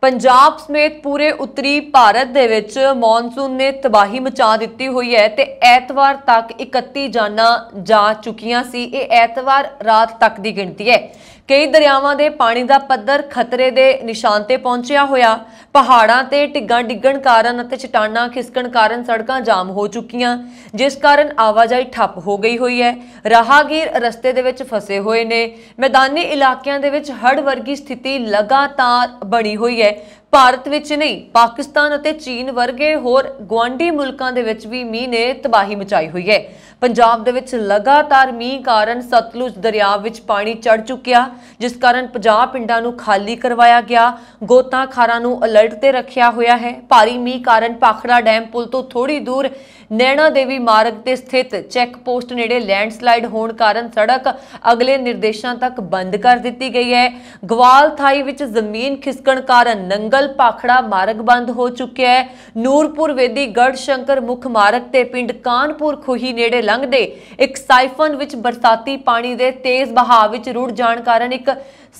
ਪੰਜਾਬ ਸਮੇਤ ਪੂਰੇ ਉੱਤਰੀ ਭਾਰਤ ਦੇ ਵਿੱਚ ਮੌਨਸੂਨ ਨੇ ਤਬਾਹੀ ਮਚਾ ਦਿੱਤੀ ਹੋਈ ਹੈ ਤੇ ਐਤਵਾਰ ਤੱਕ 31 ਜਾਨਾਂ ਜਾ ਚੁੱਕੀਆਂ ਸੀ ਇਹ ਐਤਵਾਰ ਰਾਤ ਤੱਕ ਦੀ ਗਿਣਤੀ ਹੈ ਕਈ ਦਰਿਆਵਾਂ ਦੇ ਪਾਣੀ ਦਾ ਪੱਧਰ ਖਤਰੇ ਦੇ ਨਿਸ਼ਾਨ ਤੇ ਪਹੁੰਚਿਆ ਹੋਇਆ ਪਹਾੜਾਂ ਤੇ ਢਿੱਗਾਂ ਡਿੱਗਣ ਕਾਰਨ ਅਤੇ ਚਟਾਨਾਂ ਖਿਸਕਣ ਕਾਰਨ ਸੜਕਾਂ ਜਾਮ ਹੋ ਚੁੱਕੀਆਂ ਜਿਸ ਕਾਰਨ ਆਵਾਜਾਈ ਠੱਪ ਹੋ ਗਈ ਹੋਈ ਹੈ ਰਾਹਗੀਰ ਰਸਤੇ ਦੇ ਵਿੱਚ ਫਸੇ ਹੋਏ ਨੇ ਮੈਦਾਨੀ ਇਲਾਕਿਆਂ ਦੇ ਵਿੱਚ ਹੜ ਵਰਗੀ ਸਥਿਤੀ ਲਗਾਤਾਰ ਬਣੀ ਹੋਈ ਹੈ ਭਾਰਤ ਵਿੱਚ ਨਹੀਂ ਪਾਕਿਸਤਾਨ ਅਤੇ ਚੀਨ ਵਰਗੇ ਹੋਰ ਗਵਾਂਢੀ ਮੁਲਕਾਂ ਦੇ ਵਿੱਚ ਵੀ ਮੀਂਹ ਨੇ ਤਬਾਹੀ ਮਚਾਈ ਹੋਈ ਹੈ ਪੰਜਾਬ ਦੇ ਵਿੱਚ ਲਗਾਤਾਰ ਮੀਂਹ ਕਾਰਨ ਸਤਲੁਜ ਦਰਿਆ ਵਿੱਚ ਪਾਣੀ ਚੜ ਚੁੱਕਿਆ ਜਿਸ ਕਾਰਨ 50 ਪਿੰਡਾਂ ਨੂੰ ਖਾਲੀ ਕਰਵਾਇਆ ਗਿਆ ਗੋਤਾਖਾਰਾਂ ਨੂੰ ਅਲਰਟ ਤੇ ਰੱਖਿਆ ਹੋਇਆ ਹੈ ਭਾਰੀ ਮੀਂਹ ਕਾਰਨ ਪਾਖੜਾ ਡੈਮ ਪੁਲ ਤੋਂ ਥੋੜੀ ਦੂਰ ਨੈਣਾ ਦੇਵੀ ਮਾਰਗ ਤੇ ਸਥਿਤ ਚੈੱਕ ਪੋਸਟ ਨੇੜੇ ਲੈਂਡਸਲਾਈਡ ਹੋਣ ਕਾਰਨ ਸੜਕ ਅਗਲੇ ਨਿਰਦੇਸ਼ਾਂ ਤੱਕ ਬੰਦ ਕਰ ਦਿੱਤੀ ਗਈ ਹੈ ਗਵਾਲ ਥਾਈ ਵਿੱਚ ਜ਼ਮੀਨ ਖਿਸਕਣ ਕਾਰਨ ਨੰਗਲ ਪਾਖੜਾ ਮਾਰਗ ਬੰਦ ਹੋ ਚੁੱਕਿਆ ਹੈ ਨੂਰਪੁਰ ਵੇਦੀ ਗੜ ਸ਼ੰਕਰ ਮੁੱਖ ਮਾਰਗ ਤੇ ਪਿੰਡ ਕਾਨਪੁਰ ਖੁਹੀ ਨੇੜੇ ਲੰਘਦੇ ਇੱਕ ਸਾਈਫਨ ਵਿੱਚ ਬਰਸਾਤੀ ਪਾਣੀ ਦੇ ਤੇਜ਼ ਬਹਾਅ ਵਿੱਚ ਰੁੜ ਜਾਣ ਕਾਰਨ ਇੱਕ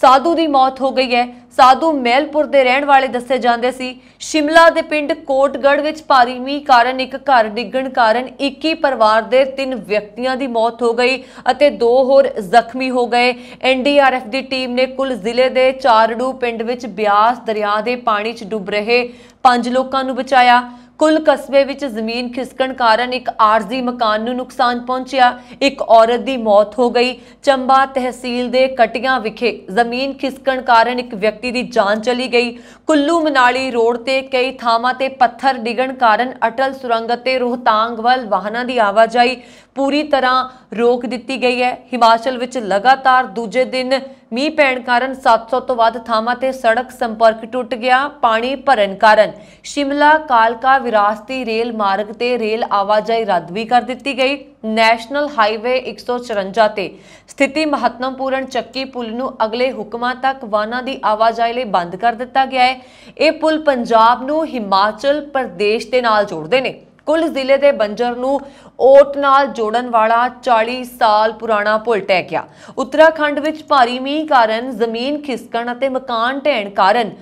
ਸਾਧੂ ਦੀ ਮੌਤ ਹੋ ਗਈ ਹੈ ਸਾਧੂ ਮੈਲਪੁਰ ਦੇ ਰਹਿਣ ਵਾਲੇ ਦੱਸੇ ਜਾਂਦੇ ਸੀ ਸ਼ਿਮਲਾ ਦੇ ਪਿੰਡ ਕੋਟਗੜ ਵਿੱਚ ਭਾਰੀ ਮੀਂਹ ਕਾਰਨ ਇੱਕ ਘਰ ਡਿੱਗਣ ਕਾਰਨ 21 ਪਰਿਵਾਰ ਦੇ 3 ਵਿਅਕਤੀਆਂ ਦੀ ਮੌਤ ਹੋ ਗਈ ਅਤੇ 2 ਹੋਰ ਜ਼ਖਮੀ ਹੋ ਗਏ ਐਨਡੀਆਰਐਫ ਦੀ ਟੀਮ ਨੇ ਕੁੱਲ ਜ਼ਿਲ੍ਹੇ ਦੇ ਚਾਰੜੂ ਪਿੰਡ ਵਿੱਚ ਬਿਆਸ ਦਰਿਆ ਦੇ ਪਾਣੀ 'ਚ ਡੁੱਬ ਰਹੇ 5 ਲੋਕਾਂ ਨੂੰ ਬਚਾਇਆ ਕੁੱਲ ਕਸਬੇ ਵਿੱਚ ਜ਼ਮੀਨ ਖਿਸਕਣ ਕਾਰਨ ਇੱਕ ਆਰਜ਼ੀ ਮਕਾਨ ਨੂੰ ਨੁਕਸਾਨ ਪਹੁੰਚਿਆ ਇੱਕ ਔਰਤ ਦੀ ਮੌਤ ਹੋ ਗਈ ਚੰਬਾ ਤਹਿਸੀਲ ਦੇ ਕਟੀਆਂ ਵਿਖੇ ਜ਼ਮੀਨ ਖਿਸਕਣ ਕਾਰਨ ਇੱਕ ਵਿਅਕਤੀ ਦੀ ਜਾਨ ਚਲੀ ਗਈ ਕੁੱਲੂ ਮਨਾਲੀ ਰੋਡ ਤੇ ਕਈ ਥਾਵਾਂ ਤੇ ਪੱਥਰ ਡਿੱਗਣ ਕਾਰਨ ਅਟਲ ਸੁਰੰਗ ਅਤੇ ਰੋਹਤਾਂਗ ਵੱਲ ਵਾਹਨਾਂ ਦੀ ਆਵਾਜਾਈ ਪੂਰੀ ਤਰ੍ਹਾਂ ਰੋਕ ਦਿੱਤੀ ਗਈ ਹੈ ਹਿਮਾਚਲ ਵਿੱਚ ਲਗਾਤਾਰ ਦੂਜੇ ਦਿਨ ਮੀਂਹ ਪੈਣ ਕਾਰਨ 700 ਤੋਂ ਵੱਧ ਥਾਵਾਂ ਤੇ ਸੜਕ ਸੰਪਰਕ ਟੁੱਟ ਗਿਆ ਪਾਣੀ ਭਰਨ ਕਾਰਨ ਸ਼ਿਮਲਾ ਕਾਲਕਾ ਵਿਰਾਸਤੀ ਰੇਲ ਮਾਰਗ ਤੇ ਰੇਲ ਆਵਾਜਾਈ ਰੱਦ ਵੀ ਕਰ ਦਿੱਤੀ ਗਈ ਨੈਸ਼ਨਲ ਹਾਈਵੇ 154 ਤੇ ਸਥਿਤੀ ਮਹੱਤਵਪੂਰਨ ਚੱਕੀ ਪੁਲ ਨੂੰ ਅਗਲੇ ਹੁਕਮਾਂ ਤੱਕ ਵਾਹਨਾਂ ਦੀ ਆਵਾਜਾਈ ਲਈ ਬੰਦ ਕਰ ਦਿੱਤਾ ਗਿਆ ਹੈ ਇਹ ਪੁਲ ਪੰਜਾਬ ਨੂੰ ਹਿਮਾਚਲ ਪ੍ਰਦੇਸ਼ ਦੇ ਨਾਲ ਜੋੜਦੇ ਨੇ ਕੁੱਲ ਜ਼ਿਲ੍ਹੇ ਦੇ ਬੰਜਰ ਨੂੰ ਓਟ ਨਾਲ ਜੋੜਨ ਵਾਲਾ 40 ਸਾਲ ਪੁਰਾਣਾ ਪੁਲ ਟਹਿ ਗਿਆ ਉੱਤਰਾਖੰਡ ਵਿੱਚ ਭਾਰੀ ਮੀਂਹ ਕਾਰਨ ਜ਼ਮੀਨ ਖਿਸਕਣ ਅਤੇ ਮਕਾਨ ਢਹਿਣ ਕਾਰਨ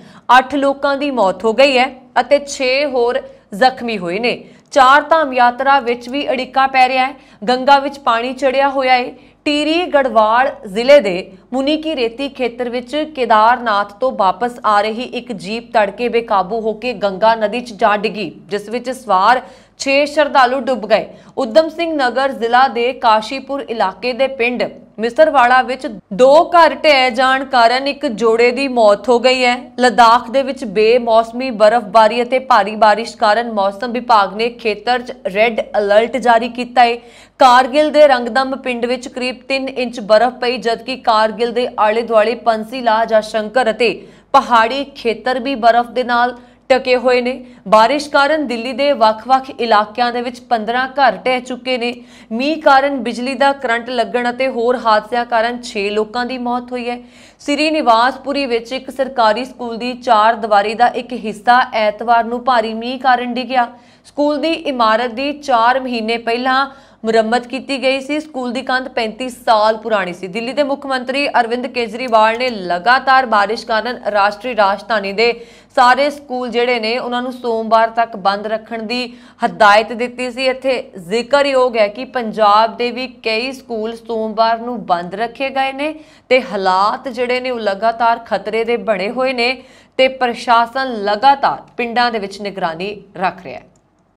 8 ਲੋਕਾਂ ਦੀ ਮੌਤ ਹੋ ਗਈ ਹੈ ਅਤੇ 6 ਹੋਰ ਜ਼ਖਮੀ ਹੋਏ ਨੇ ਚਾਰ ਧਾਮ ਯਾਤਰਾ ਵਿੱਚ ਵੀ ਅੜਿੱਕਾ ਪੈ ਰਿਹਾ ਹੈ ਗੰਗਾ ਵਿੱਚ ਪਾਣੀ ਚੜਿਆ ਹੋਇਆ ਹੈ ਟੀਰੀ ਗੜਵਾਲ ਜ਼ਿਲ੍ਹੇ ਦੇ ਮੁਨੀਕੀ ਰੇਤੀ ਖੇਤਰ ਵਿੱਚ ਕੇਦਾਰਨਾਥ ਤੋਂ ਵਾਪਸ ਆ ਰਹੀ ਇੱਕ ਜੀਪ ਤੜਕੇ ਬੇਕਾਬੂ ਹੋ ਕੇ ਗੰਗਾ ਨਦੀ 'ਚ ਜਾ ਡਿੱਗੀ ਜਿਸ ਵਿੱਚ ਸਵਾਰ 6 ਸ਼ਰਧਾਲੂ ਡੁੱਬ ਗਏ ਉਦਮ ਸਿੰਘ ਨਗਰ ਜ਼ਿਲ੍ਹਾ ਦੇ ਕਾਸ਼ੀਪੁਰ ਇਲਾਕੇ ਦੇ ਪਿੰਡ ਮਿਸਰਵਾੜਾ ਵਿੱਚ ਦੋ ਘਰ ਢਹਿ ਜਾਣ ਕਾਰਨ ਇੱਕ ਜੋੜੇ ਦੀ ਮੌਤ ਹੋ ਗਈ ਹੈ ਲਦਾਖ ਦੇ ਵਿੱਚ ਬੇਮੌਸਮੀ ਬਰਫ਼ਬਾਰੀ ਅਤੇ ਭਾਰੀ ਬਾਰਿਸ਼ ਕਾਰਨ ਮੌਸਮ ਵਿਭਾਗ ਨੇ ਖੇਤਰ 'ਚ ਰੈੱਡ ਅਲਰਟ ਜਾਰੀ ਕੀਤਾ ਹੈ ਕਾਰਗਿਲ ਦੇ ਰੰਗਦਮ ਪਿੰਡ ਵਿੱਚ ਕਰੀਬ 3 ਇੰਚ ਬਰਫ਼ ਪਈ ਜਦਕਿ ਕਾਰਗਿਲ ਦੇ ਆਲੇ-ਦੁਆਲੇ ਪੰਸੀਲਾ ਜਾਂ ਸ਼ੰਕਰ ਅਤੇ ਪਹਾੜੀ ਖੇਤਰ ਵੀ ਬਰਫ਼ ਦੇ ਨਾਲ ਟਕੇ ਹੋਏ ਨੇ بارش ਕਾਰਨ ਦਿੱਲੀ ਦੇ ਵੱਖ-ਵੱਖ ਇਲਾਕਿਆਂ ਦੇ ਵਿੱਚ 15 ਘਰ ਟਹਿ ਚੁੱਕੇ ਨੇ ਮੀਂਹ ਕਾਰਨ ਬਿਜਲੀ ਦਾ ਕਰੰਟ ਲੱਗਣ ਅਤੇ ਹੋਰ ਹਾਦਸਿਆਂ ਕਾਰਨ 6 ਲੋਕਾਂ ਦੀ ਮੌਤ ਹੋਈ ਹੈ ਸ੍ਰੀ ਨਿਵਾਸਪੁਰੀ ਵਿੱਚ ਇੱਕ ਸਰਕਾਰੀ ਸਕੂਲ ਦੀ ਚਾਰ ਦੀਵਾਰੀ ਦਾ ਇੱਕ ਹਿੱਸਾ ਐਤਵਾਰ ਨੂੰ ਭਾਰੀ ਮੀਂਹ ਕਾਰਨ ਡਿੱਗਿਆ ਸਕੂਲ ਦੀ ਇਮਾਰਤ ਦੀ 4 ਮਹੀਨੇ ਪਹਿਲਾਂ ਮੁਰੰਮਤ ਕੀਤੀ ਗਈ ਸੀ ਸਕੂਲ ਦੀ ਕੰਧ 35 ਸਾਲ ਪੁਰਾਣੀ ਸੀ ਦਿੱਲੀ ਦੇ ਮੁੱਖ ਮੰਤਰੀ ਅਰਵਿੰਦ ਕੇਜਰੀਵਾਲ ਨੇ ਲਗਾਤਾਰ بارش ਕਾਰਨ ਰਾਸ਼ਟਰੀ ਰਾਜਧਾਨੀ ਦੇ ਸਾਰੇ ਸਕੂਲ ਜਿਹੜੇ ਨੇ ਉਹਨਾਂ ਨੂੰ ਸੋਮਵਾਰ ਤੱਕ ਬੰਦ ਰੱਖਣ ਦੀ ਹਦਾਇਤ ਦਿੱਤੀ ਸੀ ਇੱਥੇ ਜ਼ਿਕਰਯੋਗ ਹੈ ਕਿ ਪੰਜਾਬ ਦੇ ਵੀ ਕਈ ਸਕੂਲ ਸੋਮਵਾਰ ਨੂੰ ਬੰਦ ਰੱਖੇ ਗਏ ਨੇ ਤੇ ਹਾਲਾਤ ਜਿਹੜੇ ਨੇ ਉਹ ਲਗਾਤਾਰ ਖਤਰੇ ਦੇ ਬਣੇ ਹੋਏ ਨੇ ਤੇ ਪ੍ਰਸ਼ਾਸਨ ਲਗਾਤਾਰ ਪਿੰਡਾਂ ਦੇ ਵਿੱਚ ਨਿਗਰਾਨੀ ਰੱਖ ਰਿਹਾ ਹੈ